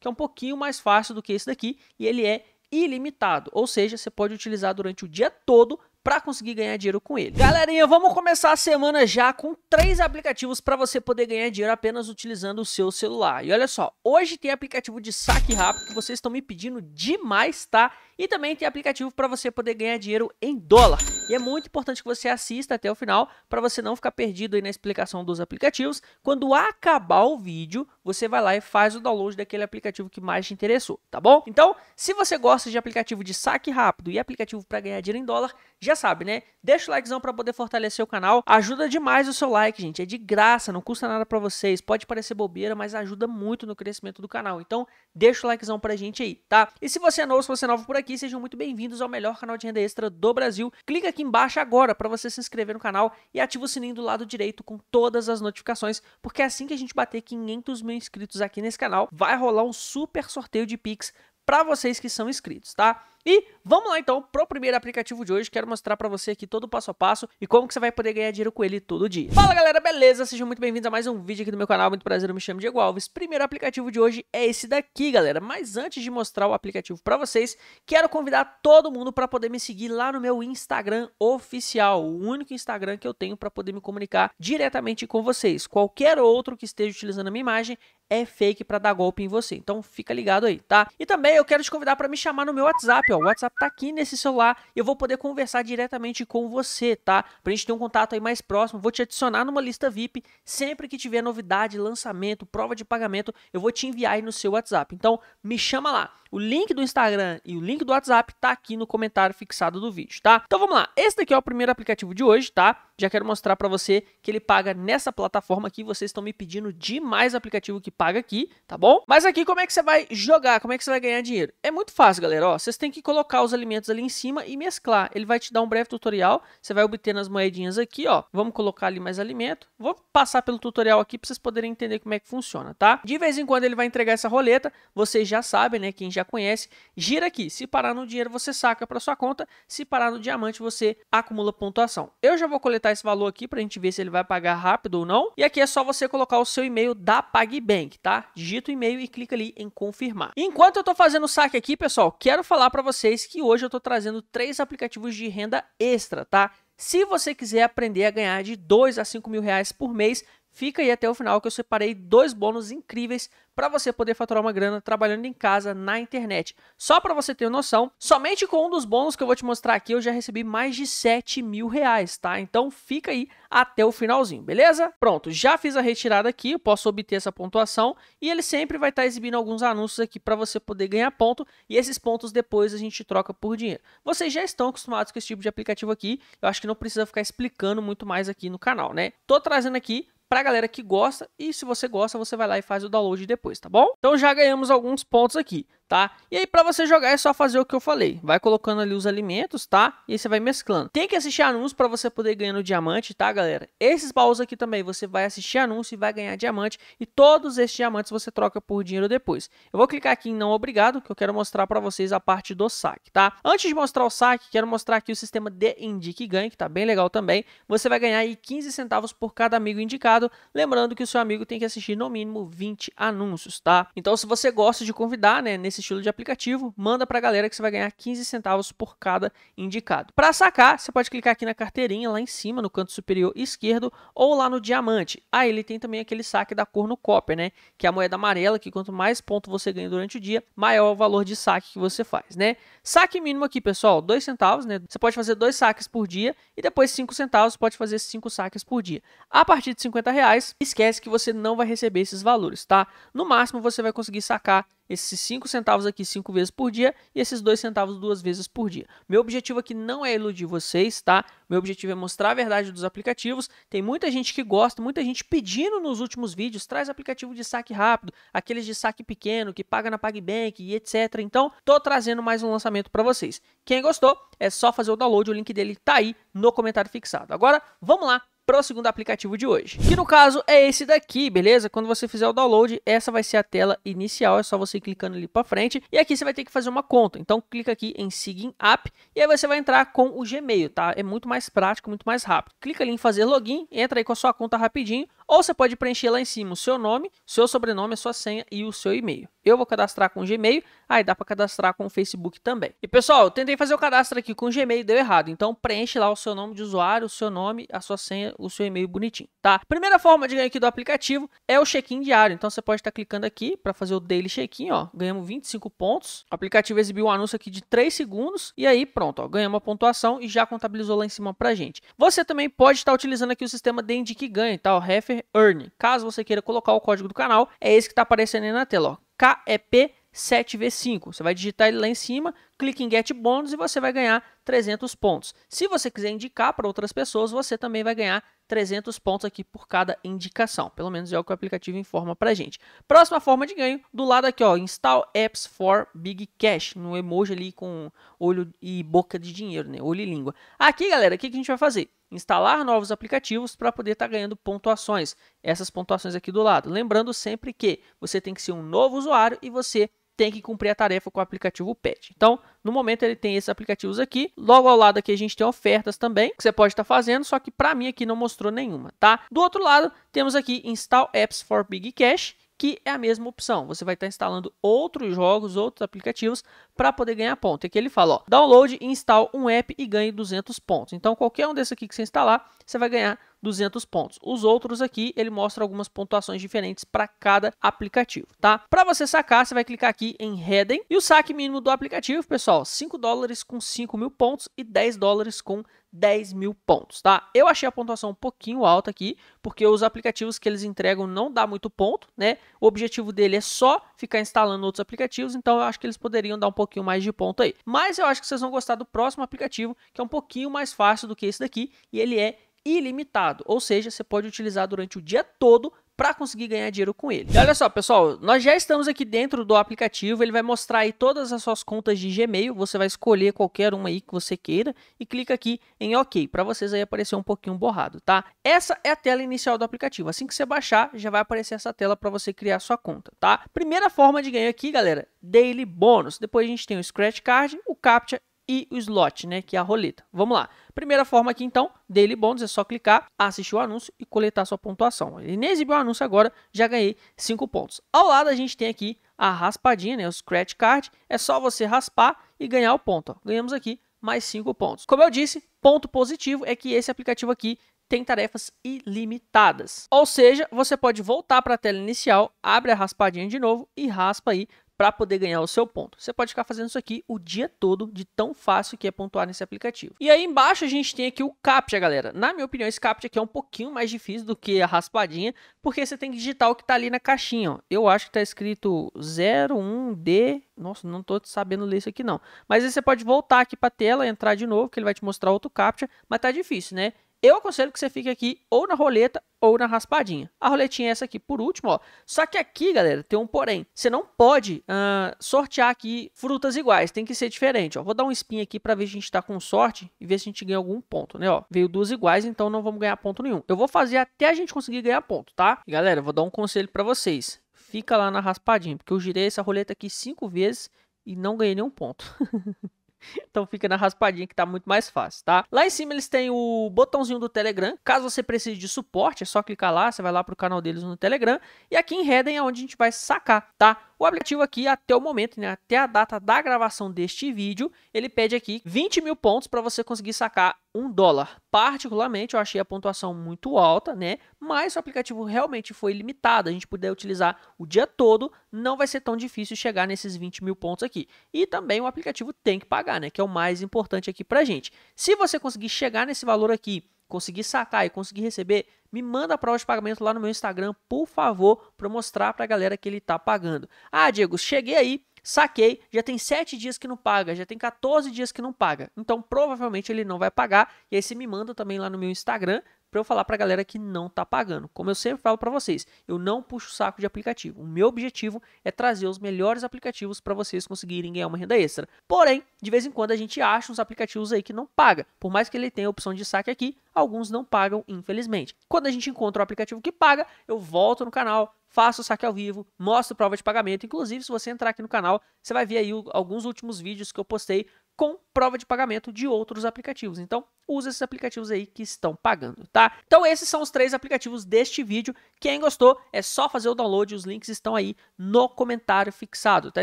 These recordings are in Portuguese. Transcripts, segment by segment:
que é um pouquinho mais fácil do que esse daqui e ele é ilimitado, ou seja, você pode utilizar durante o dia todo para conseguir ganhar dinheiro com ele. Galerinha, vamos começar a semana já com três aplicativos para você poder ganhar dinheiro apenas utilizando o seu celular. E olha só, hoje tem aplicativo de saque rápido que vocês estão me pedindo demais, tá? E também tem aplicativo para você poder ganhar dinheiro em dólar. E é muito importante que você assista até o final para você não ficar perdido aí na explicação dos aplicativos. Quando acabar o vídeo, você vai lá e faz o download daquele aplicativo que mais te interessou, tá bom? Então, se você gosta de aplicativo de saque rápido e aplicativo para ganhar dinheiro em dólar, já sabe, né? Deixa o likezão para poder fortalecer o canal. Ajuda demais o seu like, gente. É de graça, não custa nada para vocês. Pode parecer bobeira, mas ajuda muito no crescimento do canal. Então, deixa o likezão pra gente aí, tá? E se você é novo, se você é novo por aqui, sejam muito bem-vindos ao melhor canal de renda extra do Brasil. Clica aqui embaixo agora para você se inscrever no canal e ativa o sininho do lado direito com todas as notificações, porque é assim que a gente bater 500 mil inscritos aqui nesse canal, vai rolar um super sorteio de Pix para vocês que são inscritos, tá? E vamos lá então pro primeiro aplicativo de hoje, quero mostrar para você aqui todo o passo a passo e como que você vai poder ganhar dinheiro com ele todo dia. Fala galera, beleza? Sejam muito bem-vindos a mais um vídeo aqui do meu canal, muito prazer, eu me chamo Diego Alves. Primeiro aplicativo de hoje é esse daqui, galera, mas antes de mostrar o aplicativo para vocês, quero convidar todo mundo para poder me seguir lá no meu Instagram oficial, o único Instagram que eu tenho para poder me comunicar diretamente com vocês. Qualquer outro que esteja utilizando a minha imagem é fake para dar golpe em você. Então fica ligado aí, tá? E também eu quero te convidar para me chamar no meu WhatsApp, ó. O WhatsApp tá aqui nesse celular e eu vou poder conversar diretamente com você, tá? Pra gente ter um contato aí mais próximo, vou te adicionar numa lista VIP sempre que tiver novidade, lançamento, prova de pagamento, eu vou te enviar aí no seu WhatsApp. Então me chama lá. O link do Instagram e o link do WhatsApp tá aqui no comentário fixado do vídeo, tá? Então vamos lá. Esse daqui é o primeiro aplicativo de hoje, tá? Já quero mostrar para você que ele paga nessa plataforma aqui. Vocês estão me pedindo demais aplicativo que paga aqui, tá bom? Mas aqui como é que você vai jogar? Como é que você vai ganhar dinheiro? É muito fácil, galera. Ó, vocês têm que colocar os alimentos ali em cima e mesclar. Ele vai te dar um breve tutorial. Você vai obter nas moedinhas aqui, ó. Vamos colocar ali mais alimento. Vou passar pelo tutorial aqui para vocês poderem entender como é que funciona, tá? De vez em quando ele vai entregar essa roleta. Vocês já sabem, né? Quem já já conhece, gira aqui. Se parar no dinheiro, você saca para sua conta. Se parar no diamante, você acumula pontuação. Eu já vou coletar esse valor aqui para a gente ver se ele vai pagar rápido ou não. E aqui é só você colocar o seu e-mail da PagBank, tá? Digita o e-mail e clica ali em confirmar. Enquanto eu estou fazendo o saque aqui, pessoal, quero falar para vocês que hoje eu estou trazendo três aplicativos de renda extra, tá? Se você quiser aprender a ganhar de 2 a 5 mil reais por mês Fica aí até o final que eu separei dois bônus incríveis para você poder faturar uma grana trabalhando em casa na internet. Só para você ter noção, somente com um dos bônus que eu vou te mostrar aqui eu já recebi mais de 7 mil reais, tá? Então fica aí até o finalzinho, beleza? Pronto, já fiz a retirada aqui, eu posso obter essa pontuação e ele sempre vai estar tá exibindo alguns anúncios aqui para você poder ganhar ponto e esses pontos depois a gente troca por dinheiro. Vocês já estão acostumados com esse tipo de aplicativo aqui, eu acho que não precisa ficar explicando muito mais aqui no canal, né? Tô trazendo aqui para a galera que gosta. E se você gosta, você vai lá e faz o download depois, tá bom? Então já ganhamos alguns pontos aqui tá? E aí para você jogar é só fazer o que eu falei, vai colocando ali os alimentos, tá? E aí você vai mesclando. Tem que assistir anúncios para você poder ganhar no diamante, tá, galera? Esses baús aqui também, você vai assistir anúncio e vai ganhar diamante e todos esses diamantes você troca por dinheiro depois. Eu vou clicar aqui em não obrigado, que eu quero mostrar para vocês a parte do saque, tá? Antes de mostrar o saque, quero mostrar aqui o sistema de indique e que tá bem legal também. Você vai ganhar aí 15 centavos por cada amigo indicado, lembrando que o seu amigo tem que assistir no mínimo 20 anúncios, tá? Então se você gosta de convidar, né, nesse nesse estilo de aplicativo, manda para a galera que você vai ganhar 15 centavos por cada indicado. Para sacar, você pode clicar aqui na carteirinha, lá em cima, no canto superior esquerdo, ou lá no diamante. Aí ah, ele tem também aquele saque da cor no copper, né? Que é a moeda amarela, que quanto mais ponto você ganha durante o dia, maior o valor de saque que você faz, né? Saque mínimo aqui, pessoal, 2 centavos, né? Você pode fazer dois saques por dia e depois 5 centavos, pode fazer cinco saques por dia. A partir de 50 reais, esquece que você não vai receber esses valores, tá? No máximo, você vai conseguir sacar esses 5 centavos aqui 5 vezes por dia e esses 2 centavos duas vezes por dia. Meu objetivo aqui não é iludir vocês, tá? Meu objetivo é mostrar a verdade dos aplicativos. Tem muita gente que gosta, muita gente pedindo nos últimos vídeos, traz aplicativo de saque rápido, aqueles de saque pequeno que paga na PagBank e etc. Então, tô trazendo mais um lançamento para vocês. Quem gostou, é só fazer o download, o link dele tá aí no comentário fixado. Agora, vamos lá para o segundo aplicativo de hoje, que no caso é esse daqui, beleza? Quando você fizer o download, essa vai ser a tela inicial, é só você clicando ali para frente, e aqui você vai ter que fazer uma conta. Então clica aqui em Sign App e aí você vai entrar com o Gmail, tá? É muito mais prático, muito mais rápido. Clica ali em fazer login, entra aí com a sua conta rapidinho ou você pode preencher lá em cima o seu nome, seu sobrenome, a sua senha e o seu e-mail. Eu vou cadastrar com o Gmail, aí dá para cadastrar com o Facebook também. E pessoal, eu tentei fazer o cadastro aqui com o Gmail, deu errado. Então preenche lá o seu nome de usuário, o seu nome, a sua senha, o seu e-mail bonitinho, tá? Primeira forma de ganhar aqui do aplicativo é o check-in diário. Então você pode estar tá clicando aqui para fazer o daily check-in, ó. Ganhamos 25 pontos. O aplicativo exibiu um anúncio aqui de 3 segundos e aí pronto, ó, ganhamos a pontuação e já contabilizou lá em cima pra gente. Você também pode estar tá utilizando aqui o sistema de que ganha, tá? O refer Earn. Caso você queira colocar o código do canal, é esse que está aparecendo aí na tela, ó, KEP7V5. Você vai digitar ele lá em cima, clique em Get Bônus e você vai ganhar 300 pontos. Se você quiser indicar para outras pessoas, você também vai ganhar 300 pontos aqui por cada indicação. Pelo menos é o que o aplicativo informa para gente. Próxima forma de ganho, do lado aqui, ó, Install Apps for Big Cash, no emoji ali com olho e boca de dinheiro, né? Olho e língua. Aqui, galera, o que, que a gente vai fazer? Instalar novos aplicativos para poder estar tá ganhando pontuações. Essas pontuações aqui do lado. Lembrando sempre que você tem que ser um novo usuário e você tem que cumprir a tarefa com o aplicativo PET. Então, no momento ele tem esses aplicativos aqui. Logo ao lado aqui a gente tem ofertas também, que você pode estar tá fazendo, só que para mim aqui não mostrou nenhuma, tá? Do outro lado, temos aqui Install Apps for Big Cache, que é a mesma opção. Você vai estar instalando outros jogos, outros aplicativos para poder ganhar ponto. Aqui ele fala, ó, download, install um app e ganhe 200 pontos. Então, qualquer um desses aqui que você instalar, você vai ganhar 200 pontos. Os outros aqui, ele mostra algumas pontuações diferentes para cada aplicativo, tá? Para você sacar, você vai clicar aqui em Heading e o saque mínimo do aplicativo, pessoal, 5 dólares com 5 mil pontos e 10 dólares com 10 mil pontos, tá? Eu achei a pontuação um pouquinho alta aqui, porque os aplicativos que eles entregam não dá muito ponto, né? O objetivo dele é só ficar instalando outros aplicativos, então eu acho que eles poderiam dar um pouquinho mais de ponto aí. Mas eu acho que vocês vão gostar do próximo aplicativo, que é um pouquinho mais fácil do que esse daqui, e ele é ilimitado, ou seja, você pode utilizar durante o dia todo para conseguir ganhar dinheiro com ele. E olha só, pessoal, nós já estamos aqui dentro do aplicativo, ele vai mostrar aí todas as suas contas de Gmail, você vai escolher qualquer uma aí que você queira e clica aqui em OK, para vocês aí aparecer um pouquinho borrado, tá? Essa é a tela inicial do aplicativo, assim que você baixar, já vai aparecer essa tela para você criar sua conta, tá? Primeira forma de ganhar aqui, galera, Daily Bônus, depois a gente tem o Scratch Card, o CAPTCHA e o slot, né, que é a roleta. Vamos lá. Primeira forma aqui então, Daily Bônus, é só clicar, assistir o anúncio e coletar sua pontuação. Ele nem exibiu o anúncio agora, já ganhei 5 pontos. Ao lado a gente tem aqui a raspadinha, né, o scratch card, é só você raspar e ganhar o ponto. Ó. Ganhamos aqui mais 5 pontos. Como eu disse, ponto positivo é que esse aplicativo aqui tem tarefas ilimitadas. Ou seja, você pode voltar para a tela inicial, abre a raspadinha de novo e raspa aí para poder ganhar o seu ponto. Você pode ficar fazendo isso aqui o dia todo, de tão fácil que é pontuar nesse aplicativo. E aí embaixo a gente tem aqui o CAPTCHA, galera. Na minha opinião, esse CAPTCHA aqui é um pouquinho mais difícil do que a raspadinha, porque você tem que digitar o que está ali na caixinha, ó. Eu acho que está escrito 01D... Nossa, não estou sabendo ler isso aqui não. Mas aí você pode voltar aqui a tela, entrar de novo, que ele vai te mostrar outro CAPTCHA, mas está difícil, né? eu aconselho que você fique aqui ou na roleta ou na raspadinha. A roletinha é essa aqui por último, ó. Só que aqui, galera, tem um porém. Você não pode uh, sortear aqui frutas iguais, tem que ser diferente, ó. Vou dar um spin aqui para ver se a gente tá com sorte e ver se a gente ganha algum ponto, né, ó. Veio duas iguais, então não vamos ganhar ponto nenhum. Eu vou fazer até a gente conseguir ganhar ponto, tá? E, galera, eu vou dar um conselho para vocês. Fica lá na raspadinha, porque eu girei essa roleta aqui cinco vezes e não ganhei nenhum ponto. Então fica na raspadinha que tá muito mais fácil, tá? Lá em cima eles têm o botãozinho do Telegram. Caso você precise de suporte, é só clicar lá, você vai lá pro canal deles no Telegram. E aqui em Reden é onde a gente vai sacar, tá? O aplicativo aqui, até o momento, né, até a data da gravação deste vídeo, ele pede aqui 20 mil pontos para você conseguir sacar um dólar. Particularmente, eu achei a pontuação muito alta, né? Mas o aplicativo realmente foi limitado. A gente puder utilizar o dia todo, não vai ser tão difícil chegar nesses 20 mil pontos aqui. E também o aplicativo tem que pagar, né? Que é o mais importante aqui para gente. Se você conseguir chegar nesse valor aqui, conseguir sacar e conseguir receber me manda a prova de pagamento lá no meu Instagram, por favor, para mostrar para a galera que ele está pagando. Ah, Diego, cheguei aí, saquei, já tem 7 dias que não paga, já tem 14 dias que não paga. Então, provavelmente ele não vai pagar. E aí você me manda também lá no meu Instagram para eu falar para a galera que não tá pagando. Como eu sempre falo para vocês, eu não puxo saco de aplicativo. O meu objetivo é trazer os melhores aplicativos para vocês conseguirem ganhar uma renda extra. Porém, de vez em quando a gente acha uns aplicativos aí que não paga. Por mais que ele tenha a opção de saque aqui, alguns não pagam, infelizmente. Quando a gente encontra o um aplicativo que paga, eu volto no canal, faço o saque ao vivo, mostro prova de pagamento. Inclusive, se você entrar aqui no canal, você vai ver aí alguns últimos vídeos que eu postei com prova de pagamento de outros aplicativos. Então, usa esses aplicativos aí que estão pagando, tá? Então, esses são os três aplicativos deste vídeo. Quem gostou, é só fazer o download. Os links estão aí no comentário fixado. Tá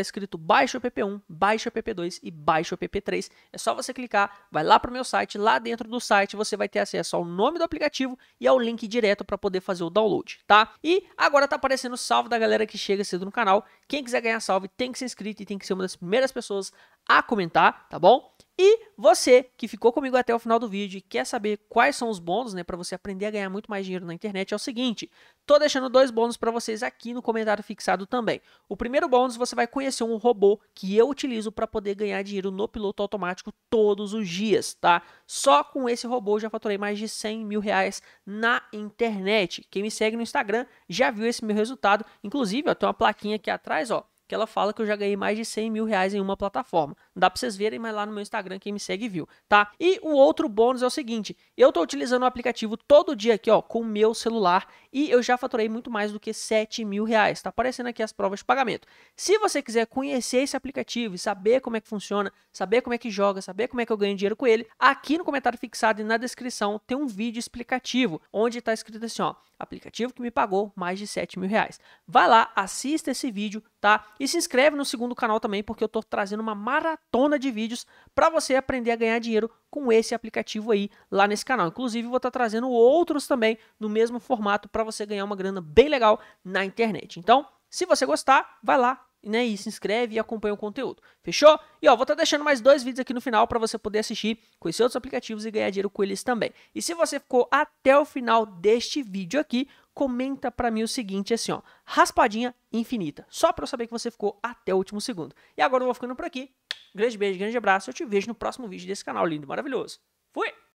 escrito baixa o PP1, baixa o PP2 e baixa o PP3. É só você clicar, vai lá para o meu site. Lá dentro do site, você vai ter acesso ao nome do aplicativo e ao link direto para poder fazer o download, tá? E agora tá aparecendo o salve da galera que chega cedo no canal. Quem quiser ganhar salve tem que ser inscrito e tem que ser uma das primeiras pessoas a comentar, tá bom? E você que ficou comigo até o final do vídeo e quer saber quais são os bônus, né, para você aprender a ganhar muito mais dinheiro na internet, é o seguinte: tô deixando dois bônus para vocês aqui no comentário fixado também. O primeiro bônus você vai conhecer um robô que eu utilizo para poder ganhar dinheiro no piloto automático todos os dias, tá? Só com esse robô já faturei mais de 100 mil reais na internet. Quem me segue no Instagram já viu esse meu resultado. Inclusive, ó, tem uma plaquinha aqui atrás, ó que ela fala que eu já ganhei mais de 100 mil reais em uma plataforma. Não dá pra vocês verem, mas lá no meu Instagram, quem me segue viu, tá? E o outro bônus é o seguinte, eu tô utilizando o aplicativo todo dia aqui, ó, com o meu celular e eu já faturei muito mais do que 7 mil reais. Tá aparecendo aqui as provas de pagamento. Se você quiser conhecer esse aplicativo e saber como é que funciona, saber como é que joga, saber como é que eu ganho dinheiro com ele, aqui no comentário fixado e na descrição tem um vídeo explicativo, onde tá escrito assim, ó, aplicativo que me pagou mais de 7 mil reais. Vai lá, assista esse vídeo, tá? E se inscreve no segundo canal também, porque eu estou trazendo uma maratona de vídeos para você aprender a ganhar dinheiro com esse aplicativo aí lá nesse canal. Inclusive, vou estar tá trazendo outros também no mesmo formato para você ganhar uma grana bem legal na internet. Então, se você gostar, vai lá, né, e se inscreve e acompanha o conteúdo. Fechou? E ó, vou estar tá deixando mais dois vídeos aqui no final para você poder assistir, conhecer outros aplicativos e ganhar dinheiro com eles também. E se você ficou até o final deste vídeo aqui, comenta para mim o seguinte assim, ó, raspadinha infinita, só para eu saber que você ficou até o último segundo. E agora eu vou ficando por aqui. Grande beijo, grande abraço. Eu te vejo no próximo vídeo desse canal lindo, maravilhoso. Fui.